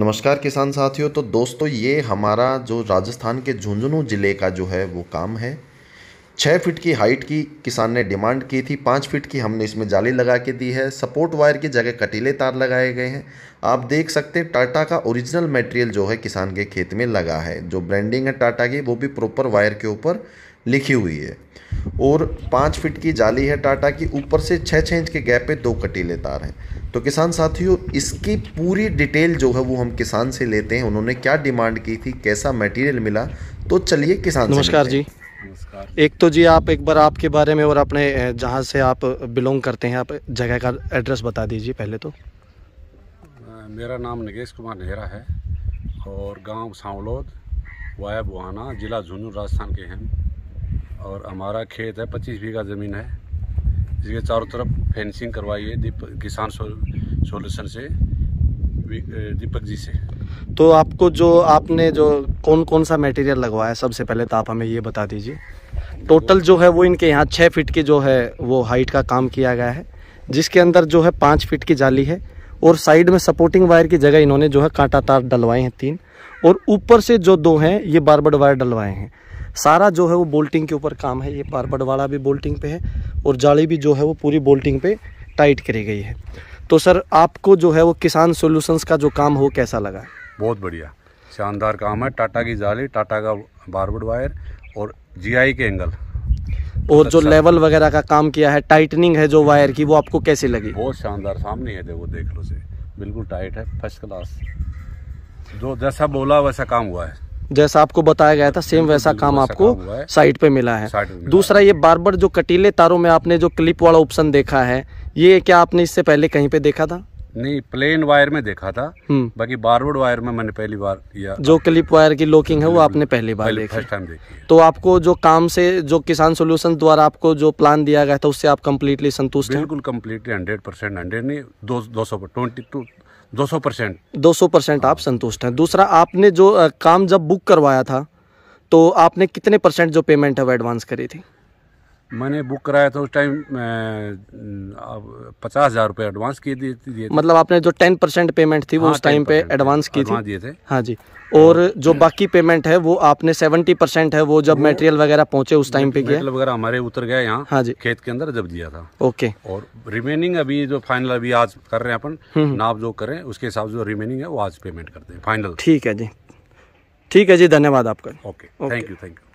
नमस्कार किसान साथियों तो दोस्तों ये हमारा जो राजस्थान के झुंझुनू ज़िले का जो है वो काम है छः फीट की हाइट की किसान ने डिमांड की थी पाँच फीट की हमने इसमें जाली लगा के दी है सपोर्ट वायर की जगह कटीले तार लगाए गए हैं आप देख सकते हैं टाटा का ओरिजिनल मटेरियल जो है किसान के खेत में लगा है जो ब्रांडिंग है टाटा की वो भी प्रॉपर वायर के ऊपर लिखी हुई है और पाँच फिट की जाली है टाटा की ऊपर से छः छः इंच के गैप पे दो कटीले तार हैं तो किसान साथियों इसकी पूरी डिटेल जो है वो हम किसान से लेते हैं उन्होंने क्या डिमांड की थी कैसा मटेरियल मिला तो चलिए किसान नमस्कार जी एक तो जी आप एक बार आपके बारे में और अपने जहाँ से आप बिलोंग करते हैं आप जगह का एड्रेस बता दीजिए पहले तो मेरा नाम नगेश कुमार नेहरा है और गांव सावलोद वाया बुहाना जिला झुंझुनू राजस्थान के हैं और हमारा खेत है पच्चीस बीघा ज़मीन है जिसके चारों तरफ फेंसिंग करवाई है दीप किसान सोल्यूशन से दीपक जी से तो आपको जो आपने जो कौन कौन सा मटेरियल लगवाया सबसे पहले तो आप हमें ये बता दीजिए टोटल जो है वो इनके यहाँ छः फीट की जो है वो हाइट का काम किया गया है जिसके अंदर जो है पाँच फीट की जाली है और साइड में सपोर्टिंग वायर की जगह इन्होंने जो है कांटा तार डलवाए हैं तीन और ऊपर से जो दो हैं ये बारबड वायर डलवाए हैं सारा जो है वो बोल्टिंग के ऊपर काम है ये बारबड वाला भी बोल्टिंग पे है और जाली भी जो है वो पूरी बोल्टिंग पे टाइट करी गई है तो सर आपको जो है वो किसान सोल्यूशंस का जो काम हो कैसा लगा बहुत बढ़िया शानदार काम है टाटा की जाली टाटा का बारबड वायर और जी के एंगल और जो अच्छा। लेवल वगैरह का काम किया है टाइटनिंग है जो वायर की वो आपको कैसे लगी बहुत शानदार सामने है देखो देख लो से बिल्कुल टाइट है फर्स्ट क्लास जो जैसा बोला वैसा काम हुआ है जैसा आपको बताया गया था सेम वैसा काम आपको साइट पे मिला है दूसरा ये बार बार जो कटीले तारों में आपने जो क्लिप वाला ऑप्शन देखा है ये क्या आपने इससे पहले कहीं पे देखा था नहीं प्लेन वायर में देखा था हम्म। बाकी बारवुड वायर में मैंने पहली बार या जो क्लिप वायर की लोकिंग है वो आपने पहली बार देखी फर्स्ट टाइम देखी तो आपको जो काम से जो किसान सोल्यूशन द्वारा आपको जो प्लान दिया गया था उससे आप कम्प्लीटली संतुष्ट बिल्कुल कम्प्लीटली हंड्रेड परसेंट हंड्रेड नहीं दो सौ ट्वेंटी टू 200 परसेंट दो सौ परसेंट आप संतुष्ट हैं दूसरा आपने जो काम जब बुक करवाया था तो आपने कितने परसेंट जो पेमेंट है वो एडवांस करी थी मैंने बुक कराया था उस टाइम पचास हजार रुपये एडवांस किए दिए थे मतलब आपने जो टेन परसेंट पेमेंट थी वो हाँ, उस टाइम पे एडवांस की थी दिए थे हाँ जी और जो हाँ। बाकी पेमेंट है वो आपने सेवेंटी परसेंट है वो जब मटेरियल वगैरह पहुंचे उस टाइम पे किया वगैरह हमारे उतर गए यहाँ हाँ जी खेत के अंदर जब दिया था ओके और रिमेनिंग अभी जो फाइनल अभी आज कर रहे हैं अपन हम्म। नाप जो करे उसके हिसाब से जो रिमेनिंग है वो आज पेमेंट करते हैं फाइनल ठीक है जी ठीक है जी धन्यवाद आपका okay thank you thank you